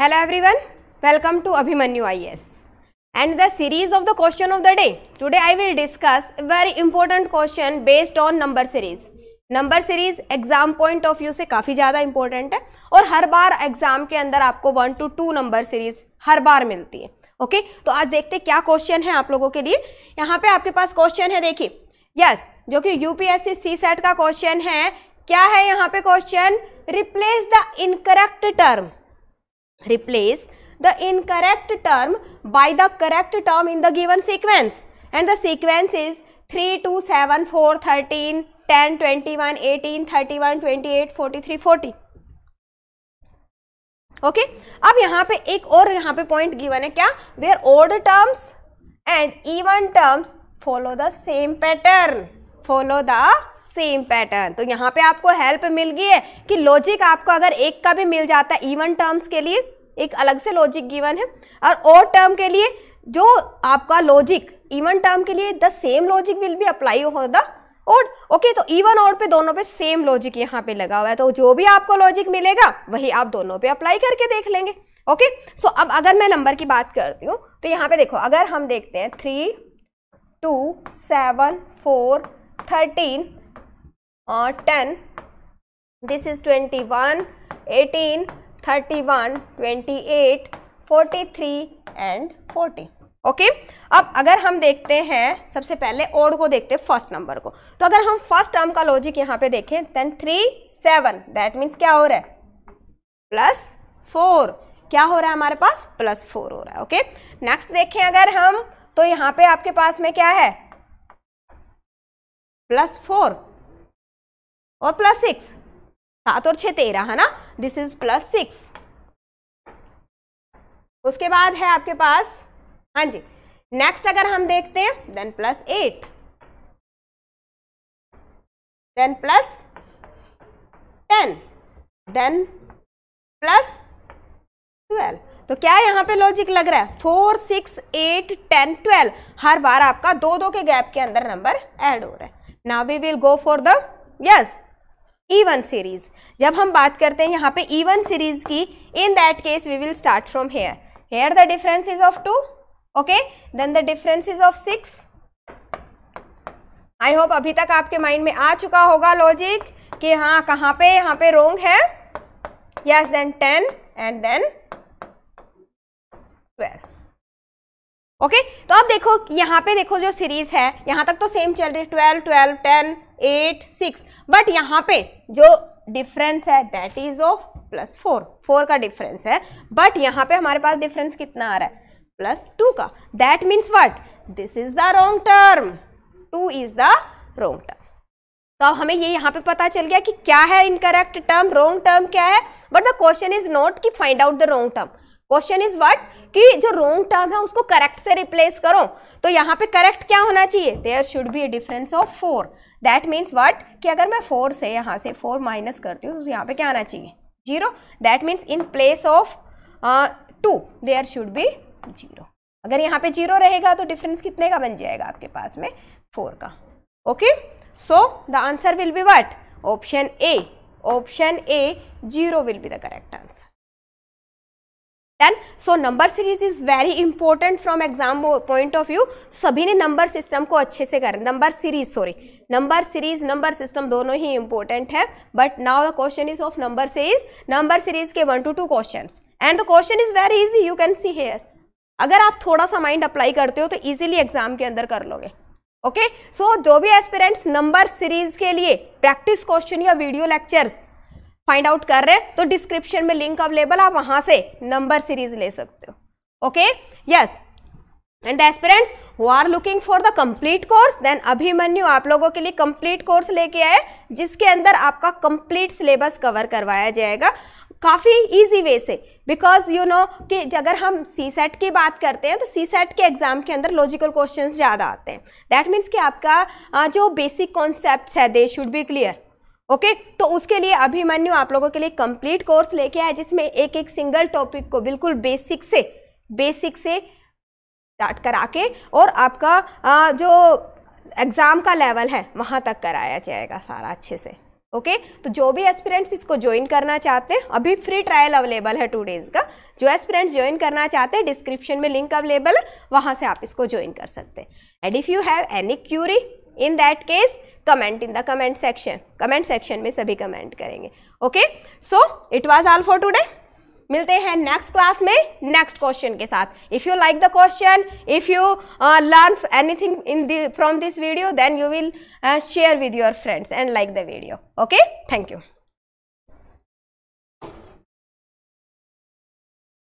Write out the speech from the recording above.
Hello everyone welcome to Abhimanyu IS and the series of the question of the day. Today I will discuss a very important question based on number series. Number series exam point of view से काफ़ी ज़्यादा important है और हर बार exam के अंदर आपको one to two number series हर बार मिलती है ओके okay? तो आज देखते क्या क्वेश्चन है आप लोगों के लिए यहाँ पे आपके पास क्वेश्चन है देखिए यस yes, जो कि यू सी सेट का क्वेश्चन है क्या है यहाँ पे question replace the incorrect term Replace the incorrect term by the correct term in the given sequence. And the sequence is 3, 2, 7, 4, 13, 10, 21, 18, 31, 28, 43, 40. Okay okay? अब यहाँ पे एक और यहाँ पे पॉइंट गिवन है क्या where odd terms and even terms follow the same pattern follow the same pattern तो यहाँ पे आपको हेल्प मिल गई है कि लॉजिक आपको अगर एक का भी मिल जाता है इवन टर्म्स के लिए एक अलग से लॉजिक गिवन है और और टर्म के लिए जो आपका लॉजिक इवन टर्म के लिए द सेम लॉजिक विल भी अप्लाई हो द और ओके okay, तो इवन और पे दोनों पे सेम लॉजिक यहाँ पे लगा हुआ है तो जो भी आपको लॉजिक मिलेगा वही आप दोनों पे अप्लाई करके देख लेंगे ओके okay? सो so, अब अगर मैं नंबर की बात करती हूँ तो यहाँ पे देखो अगर हम देखते हैं three to seven four thirteen uh, 10 this is 21 18 31 28 43 and 40 okay okay? अब अगर हम देखते हैं सबसे पहले ओड को देखते हैं फर्स्ट नंबर को तो अगर हम फर्स्ट टर्म का लॉजिक यहाँ पे देखें then three seven that means क्या हो रहा है प्लस फोर क्या हो रहा है हमारे पास प्लस फोर हो रहा है ओके नेक्स्ट देखें अगर हम तो यहाँ पे आपके पास में क्या है प्लस फोर और प्लस सिक्स सात और छ तेरह है ना दिस इज प्लस सिक्स उसके बाद है आपके पास हाँ जी नेक्स्ट अगर हम देखते हैं then plus eight then plus ten then plus twelve तो क्या यहाँ पे लॉजिक लग रहा है four six eight ten twelve हर बार आपका दो दो के गैप के अंदर नंबर ऐड हो रहा है now we will go for the yes even e series जब हम बात करते हैं यहाँ पे ईवन e सीरीज की in that case we will start from here here the difference is of two okay then the difference is of six I hope अभी तक आपके माइंड में आ चुका होगा लॉजिक कि हाँ कहाँ पे यहाँ पे रोंग है yes then ten and then twelve okay तो आप देखो यहाँ पे देखो जो सीरीज है यहाँ तक तो सेम चल रही है twelve twelve ten eight six but यहाँ पे जो डिफरेंस है that is of plus four four का डिफरेंस है बट यहाँ पे हमारे पास डिफरेंस कितना आ रहा है प्लस टू का that means what this is the wrong term two is the wrong term तो अब हमें ये यहाँ पे पता चल गया कि क्या है इनकरेक्ट टर्म रोंग टर्म क्या है but the question is not कि find out the wrong term question is what कि जो रोंग टर्म है उसको करेक्ट से रिप्लेस करो तो यहाँ पे करेक्ट क्या होना चाहिए there should be a difference of four that means what कि अगर मैं फोर से यहाँ से फोर माइनस करती हूँ तो यहाँ पे क्या आना चाहिए zero that means in place of two there should be zero अगर यहाँ पे जीरो रहेगा तो डिफरेंस कितने का बन जाएगा आपके पास में फोर का okay so the answer will be what option A option A zero will be the correct answer ten so number series is very important from exam point of view सभी ने number system को अच्छे से कर number series sorry number series number system दोनों ही important है but now the question is of number series number series के one to two question and the question is very easy you can see here अगर आप थोड़ा सा mind apply करते हो तो इजीली एग्जाम के अंदर कर लोगे ओके okay? सो so, जो भी एस्पिरेंट्स नंबर सीरीज के लिए प्रैक्टिस क्वेश्चन या वीडियो लेक्चर्स फाइंड आउट कर रहे हैं तो डिस्क्रिप्शन में लिंक अवेलेबल आप वहां से नंबर सीरीज ले सकते हो okay yes and aspirants who are looking for the complete course then Abhimanyu आप लोगों के लिए कंप्लीट कोर्स लेके आए जिसके अंदर आपका कंप्लीट सिलेबस कवर करवाया जाएगा काफ़ी इजी वे से बिकॉज यू नो कि अगर हम सी सेट की बात करते हैं तो सी सेट के एग्ज़ाम के अंदर लॉजिकल क्वेश्चंस ज़्यादा आते हैं दैट मीन्स कि आपका जो बेसिक कॉन्सेप्ट है they should be clear okay okay? तो उसके लिए अभिमन्यु आप लोगों के लिए कंप्लीट कोर्स लेके आया जिसमें एक एक सिंगल टॉपिक को बिल्कुल बेसिक से बेसिक से स्टार्ट करा के और आपका आ, जो एग्ज़ाम का लेवल है वहाँ तक कराया जाएगा सारा अच्छे से ओके okay? तो जो भी एस्पिरेंट्स इसको ज्वाइन करना चाहते हैं अभी फ्री ट्रायल अवेलेबल है टू डेज़ का जो एस्पिरेंट्स ज्वाइन करना चाहते हैं डिस्क्रिप्शन में लिंक अवेलेबल है वहाँ से आप इसको ज्वाइन कर सकते हैं and if you have any query in that case comment in the comment section comment section में सभी कमेंट करेंगे okay so it was all for today मिलते हैं नेक्स्ट क्लास में नेक्स्ट क्वेश्चन के साथ if you like the question if you learn anything in from this video then you will share with your friends and like the video okay thank you